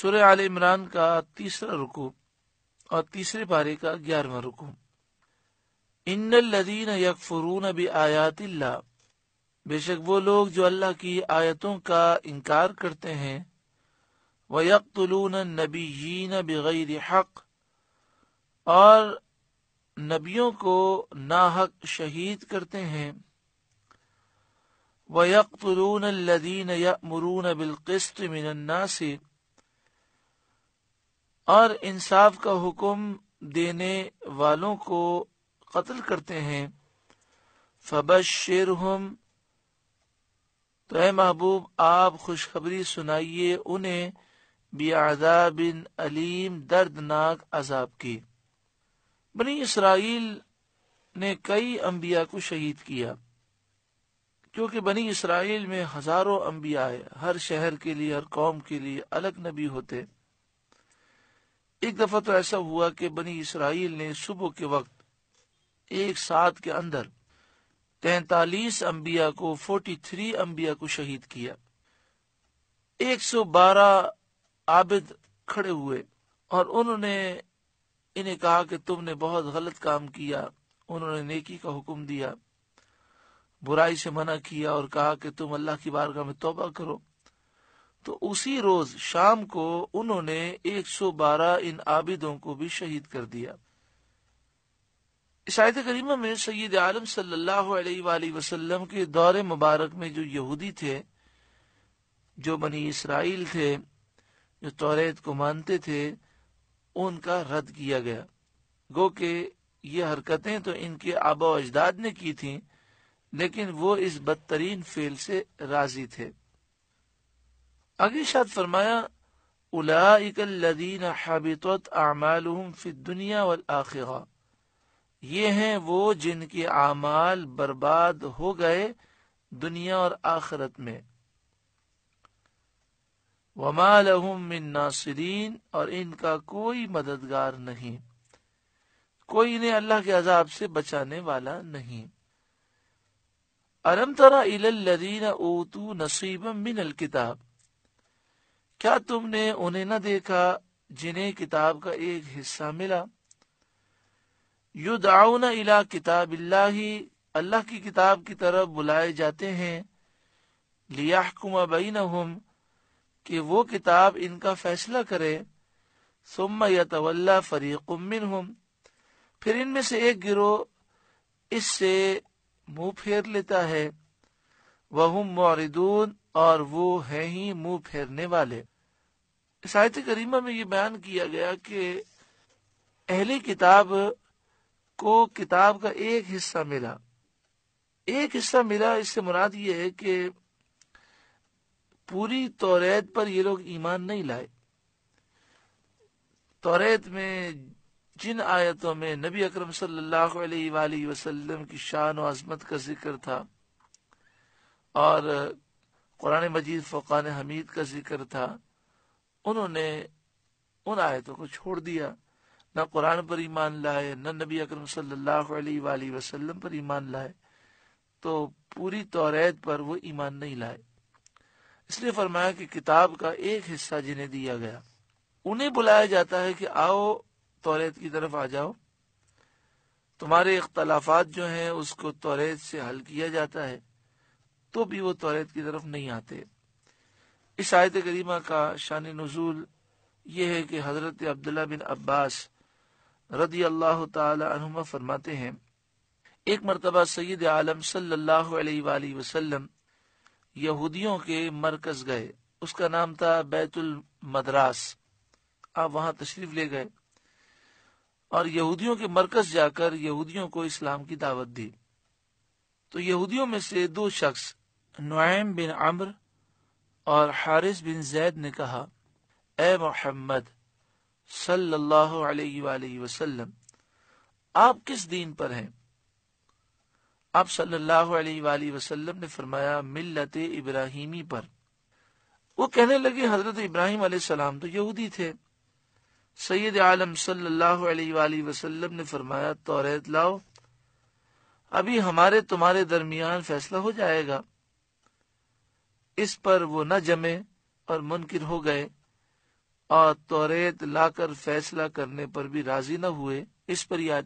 सुर आल इमरान का तीसरा रुकू और तीसरे पारे का ग्यारहवा रुकू इन लदीन यकफरून बी आयात बेशक वो लोग जो अल्लाह की आयतों का इनकार करते हैं व यकतलून नबीन बग़ैर हक और नबियों को नाहक शहीद करते हैं व यकतलून लदीन यमरून बिलकस्त मिनन्नासिब और इंसाफ का हुक्म देने वालों को कत्ल करते हैं फबशर हम तो ए महबूब आप खुशखबरी सुनाइए उन्हें बियादा बिन अलीम दर्दनाक अजाब की बनी इसराइल ने कई अम्बिया को शहीद किया क्योंकि बनी इसराइल में हजारों अम्बिया हर शहर के लिए हर कौम के लिए अलग नबी होते एक दफा तो ऐसा हुआ कि बनी इसराइल ने सुबह के वक्त एक साथ के अंदर तैतालीस अंबिया को फोर्टी थ्री अंबिया को शहीद किया एक सौ बारह आबिद खड़े हुए और उन्होंने इन्हें कहा कि तुमने बहुत गलत काम किया उन्होंने नेकी का हुक्म दिया बुराई से मना किया और कहा कि तुम अल्लाह की बारगाह में तोबा करो तो उसी रोज शाम को उन्होंने 112 इन आबिदों को भी शहीद कर दिया इसायत करीमा में सैद आलम सल्लाम के दौरे मुबारक में जो यहूदी थे जो बनी इसराइल थे जो तोरेत को मानते थे उनका रद्द किया गया गो के ये हरकतें तो इनके आबा अजदाद ने की थी लेकिन वो इस बदतरीन फेल से राजी थे आगे शायद फरमाया उलादीन हबित आमाल दुनिया वल आखिरा ये हैं वो जिनके आमाल बर्बाद हो गए दुनिया और आखिरत में वमाल मिन नासरीन और इनका कोई मददगार नहीं कोई इन्हें अल्लाह के अजाब से बचाने वाला नहीं अलम तरा इलदीन ओतू नसीबम मिन अल किताब क्या तुमने उन्हें न देखा जिन्हें किताब का एक हिस्सा मिला यु युदाउन इला किताब अल्लाह की किताब की तरफ बुलाए जाते हैं लियाकुमा हम कि वो किताब इनका फैसला करे सुम्मा यतवल्ला फरीकुमिन हम फिर इनमें से एक गिरोह इससे मुंह फेर लेता है वह मोरिदून और वो है ही मुंह फेरने वाले साहित्य करीमा में ये बयान किया गया कि अहली किताब को किताब का एक हिस्सा मिला एक हिस्सा मिला इससे मुराद ये है कि पूरी तौरेत पर ये लोग ईमान नहीं लाए तौरेत में जिन आयतों में नबी अकरम सल्लल्लाहु अलैहि वसल्लम की शान और अजमत का जिक्र था और कुरान मजीद फ़ुकान हमीद का जिक्र था उन्होंने उन आयतों को छोड़ दिया न कुरान पर ईमान लाए न नबी अकरम सल्लल्लाहु अलैहि पर ईमान लाए तो पूरी तौरेत पर वो ईमान नहीं लाए इसलिए फरमाया कि किताब का एक हिस्सा जिन्हें दिया गया उन्हें बुलाया जाता है कि आओ तौरेत की तरफ आ जाओ तुम्हारे इख्तलाफात जो है उसको तौरेत से हल किया जाता है तो भी वो तौरेत की तरफ नहीं आते इस आयत करीमा का शान नजूल ये है कि हज़रत अब्दुल्ला बिन अब्बास रदी अल्लाह तुमा फरमाते हैं एक मरतबा सैद आलम सल्लल्लाहु यहूदियों के मरकज गए उसका नाम था बैतुल मद्रास आप वहां तशरीफ ले गए और यहूदियों के मरकज जाकर यहूदियों को इस्लाम की दावत दी तो यहूदियों में से दो शख्स नुम बिन अम्र और हारिस बिन जैद ने कहा ए मोहम्मद सल्लल्लाहु अलैहि वसल्लम आप किस दीन पर हैं आप सल्लल्लाहु अलैहि वसल्लम ने फरमाया मिल्लत इब्राहिमी पर वो कहने लगे हजरत इब्राहिम सलाम तो यहूदी थे सैयद आलम सल्लल्लाहु अलैहि वसल्लम ने फरमाया तोरेत लाओ अभी हमारे तुम्हारे दरमियान फैसला हो जाएगा इस पर वो न जमे और मुनकिन हो गए और तोरेत लाकर फैसला करने पर भी राजी न हुए इस पर याद